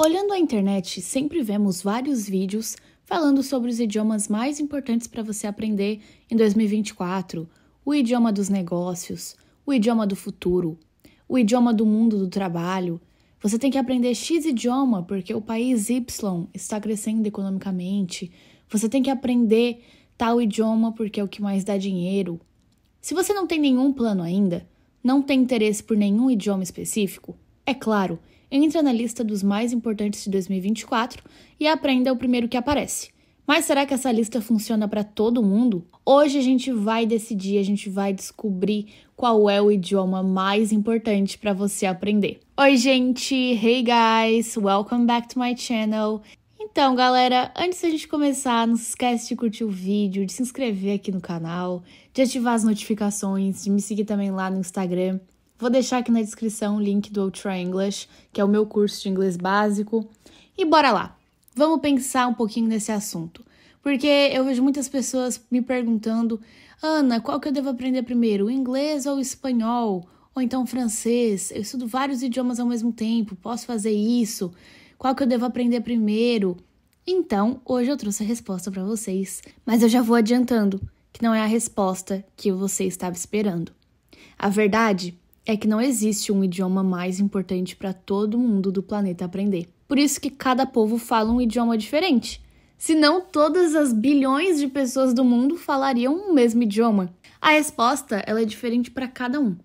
Olhando a internet, sempre vemos vários vídeos falando sobre os idiomas mais importantes para você aprender em 2024, o idioma dos negócios, o idioma do futuro, o idioma do mundo do trabalho. Você tem que aprender X idioma porque o país Y está crescendo economicamente. Você tem que aprender tal idioma porque é o que mais dá dinheiro. Se você não tem nenhum plano ainda, não tem interesse por nenhum idioma específico, é claro, Entra na lista dos mais importantes de 2024 e aprenda o primeiro que aparece. Mas será que essa lista funciona para todo mundo? Hoje a gente vai decidir, a gente vai descobrir qual é o idioma mais importante para você aprender. Oi, gente! Hey guys! Welcome back to my channel. Então, galera, antes da gente começar, não se esquece de curtir o vídeo, de se inscrever aqui no canal, de ativar as notificações, de me seguir também lá no Instagram, Vou deixar aqui na descrição o link do Ultra English, que é o meu curso de inglês básico. E bora lá! Vamos pensar um pouquinho nesse assunto. Porque eu vejo muitas pessoas me perguntando: Ana, qual que eu devo aprender primeiro, inglês ou espanhol? Ou então francês? Eu estudo vários idiomas ao mesmo tempo, posso fazer isso? Qual que eu devo aprender primeiro? Então, hoje eu trouxe a resposta para vocês, mas eu já vou adiantando que não é a resposta que você estava esperando. A verdade é que não existe um idioma mais importante para todo mundo do planeta aprender. Por isso que cada povo fala um idioma diferente. Senão, todas as bilhões de pessoas do mundo falariam o mesmo idioma. A resposta ela é diferente para cada um.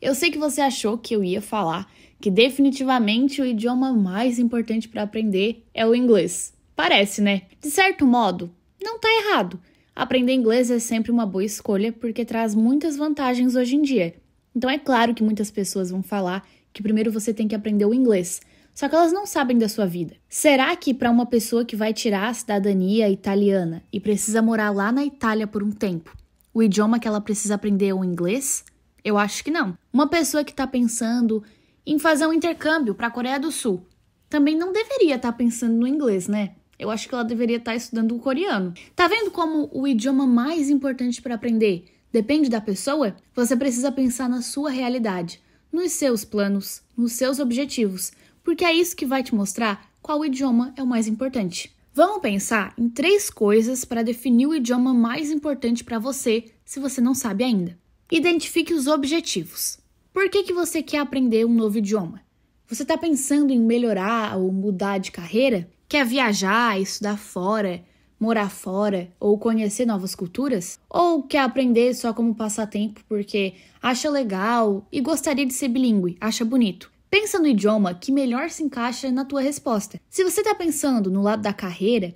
Eu sei que você achou que eu ia falar que definitivamente o idioma mais importante para aprender é o inglês. Parece, né? De certo modo, não tá errado. Aprender inglês é sempre uma boa escolha porque traz muitas vantagens hoje em dia. Então é claro que muitas pessoas vão falar que primeiro você tem que aprender o inglês, só que elas não sabem da sua vida. Será que para uma pessoa que vai tirar a cidadania italiana e precisa morar lá na Itália por um tempo, o idioma que ela precisa aprender é o inglês? Eu acho que não. Uma pessoa que está pensando em fazer um intercâmbio para a Coreia do Sul também não deveria estar tá pensando no inglês, né? Eu acho que ela deveria estar tá estudando o coreano. Tá vendo como o idioma mais importante para aprender depende da pessoa, você precisa pensar na sua realidade, nos seus planos, nos seus objetivos, porque é isso que vai te mostrar qual idioma é o mais importante. Vamos pensar em três coisas para definir o idioma mais importante para você, se você não sabe ainda. Identifique os objetivos. Por que, que você quer aprender um novo idioma? Você está pensando em melhorar ou mudar de carreira? Quer viajar, estudar fora, morar fora ou conhecer novas culturas? Ou quer aprender só como passatempo porque acha legal e gostaria de ser bilíngue, acha bonito? Pensa no idioma que melhor se encaixa na tua resposta. Se você está pensando no lado da carreira,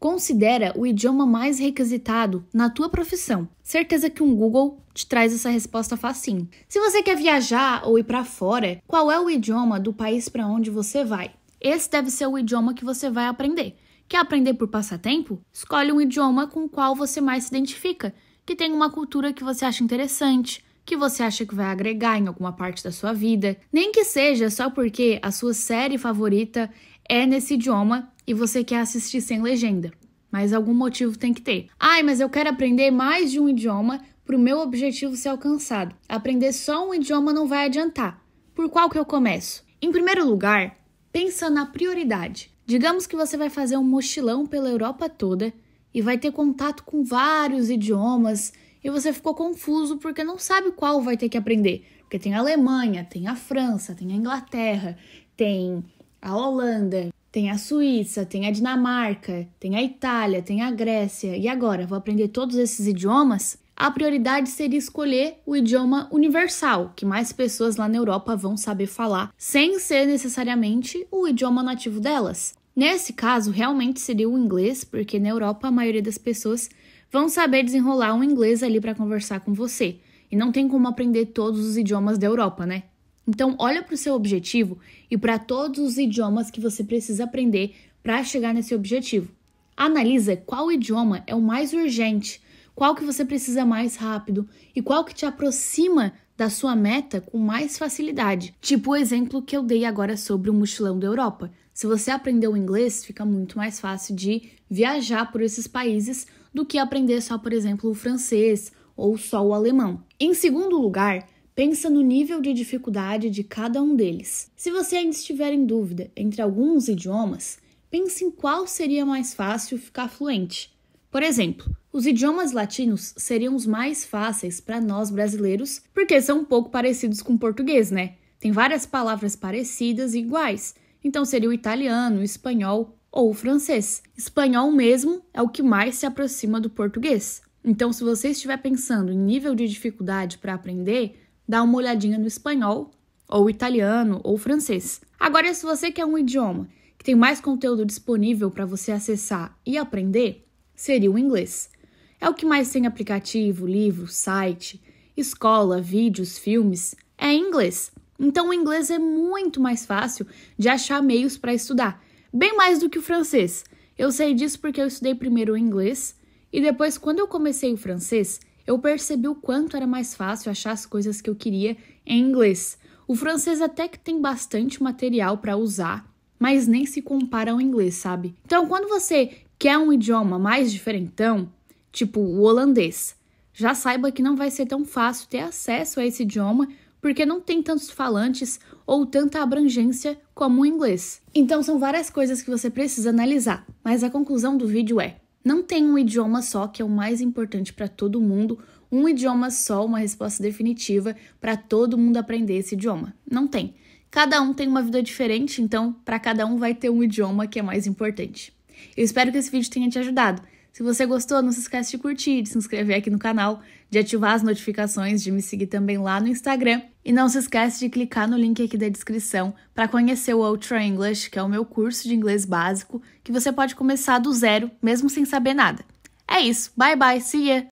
considera o idioma mais requisitado na tua profissão. Certeza que um Google te traz essa resposta facinho. Se você quer viajar ou ir para fora, qual é o idioma do país para onde você vai? Esse deve ser o idioma que você vai aprender. Quer aprender por passatempo? Escolhe um idioma com o qual você mais se identifica, que tem uma cultura que você acha interessante, que você acha que vai agregar em alguma parte da sua vida, nem que seja só porque a sua série favorita é nesse idioma e você quer assistir sem legenda. Mas algum motivo tem que ter. Ai, mas eu quero aprender mais de um idioma para o meu objetivo ser alcançado. Aprender só um idioma não vai adiantar. Por qual que eu começo? Em primeiro lugar, pensa na prioridade. Digamos que você vai fazer um mochilão pela Europa toda e vai ter contato com vários idiomas e você ficou confuso porque não sabe qual vai ter que aprender. Porque tem a Alemanha, tem a França, tem a Inglaterra, tem a Holanda, tem a Suíça, tem a Dinamarca, tem a Itália, tem a Grécia. E agora, vou aprender todos esses idiomas? A prioridade seria escolher o idioma universal, que mais pessoas lá na Europa vão saber falar, sem ser necessariamente o idioma nativo delas. Nesse caso, realmente seria o inglês, porque na Europa a maioria das pessoas vão saber desenrolar um inglês ali para conversar com você. E não tem como aprender todos os idiomas da Europa, né? Então, olha para o seu objetivo e para todos os idiomas que você precisa aprender para chegar nesse objetivo. Analisa qual idioma é o mais urgente, qual que você precisa mais rápido e qual que te aproxima da sua meta com mais facilidade. Tipo o exemplo que eu dei agora sobre o mochilão da Europa. Se você aprendeu inglês, fica muito mais fácil de viajar por esses países do que aprender só, por exemplo, o francês ou só o alemão. Em segundo lugar, pensa no nível de dificuldade de cada um deles. Se você ainda estiver em dúvida entre alguns idiomas, pense em qual seria mais fácil ficar fluente. Por exemplo, os idiomas latinos seriam os mais fáceis para nós brasileiros, porque são um pouco parecidos com o português, né? Tem várias palavras parecidas e iguais, então seria o italiano, o espanhol ou o francês. Espanhol mesmo é o que mais se aproxima do português. Então, se você estiver pensando em nível de dificuldade para aprender, dá uma olhadinha no espanhol, ou italiano, ou francês. Agora, se você quer um idioma que tem mais conteúdo disponível para você acessar e aprender, seria o inglês. É o que mais tem aplicativo, livro, site, escola, vídeos, filmes. É inglês. Então o inglês é muito mais fácil de achar meios para estudar, bem mais do que o francês. Eu sei disso porque eu estudei primeiro o inglês e depois, quando eu comecei o francês, eu percebi o quanto era mais fácil achar as coisas que eu queria em inglês. O francês até que tem bastante material para usar, mas nem se compara ao inglês, sabe? Então, quando você quer um idioma mais diferentão, tipo o holandês, já saiba que não vai ser tão fácil ter acesso a esse idioma porque não tem tantos falantes ou tanta abrangência como o inglês. Então são várias coisas que você precisa analisar, mas a conclusão do vídeo é: não tem um idioma só que é o mais importante para todo mundo, um idioma só, uma resposta definitiva para todo mundo aprender esse idioma. Não tem. Cada um tem uma vida diferente, então para cada um vai ter um idioma que é mais importante. Eu espero que esse vídeo tenha te ajudado. Se você gostou, não se esquece de curtir, de se inscrever aqui no canal, de ativar as notificações, de me seguir também lá no Instagram. E não se esquece de clicar no link aqui da descrição para conhecer o Ultra English, que é o meu curso de inglês básico, que você pode começar do zero, mesmo sem saber nada. É isso, bye bye, see ya!